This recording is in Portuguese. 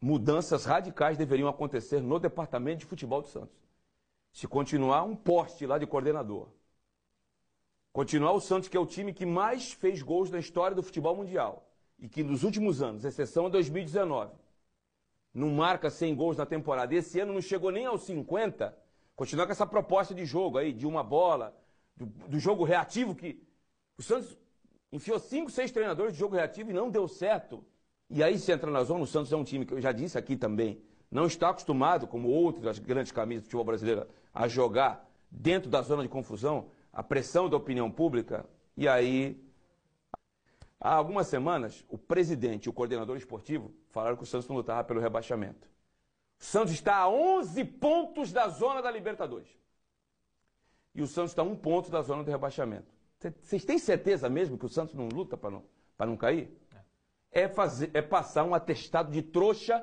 mudanças radicais deveriam acontecer no departamento de futebol do Santos. Se continuar um poste lá de coordenador. Continuar o Santos, que é o time que mais fez gols na história do futebol mundial. E que nos últimos anos, exceção a 2019, não marca 100 gols na temporada. Esse ano não chegou nem aos 50. Continuar com essa proposta de jogo aí, de uma bola, do, do jogo reativo que. O Santos enfiou 5, 6 treinadores de jogo reativo e não deu certo. E aí se entra na zona, o Santos é um time que eu já disse aqui também, não está acostumado, como outras grandes camisas do futebol brasileiro, a jogar dentro da zona de confusão, a pressão da opinião pública, e aí Há algumas semanas, o presidente e o coordenador esportivo falaram que o Santos não lutava pelo rebaixamento. O Santos está a 11 pontos da zona da Libertadores. E o Santos está a um ponto da zona do rebaixamento. Vocês têm certeza mesmo que o Santos não luta para não, não cair? é, fazer, é passar um atestado de trouxa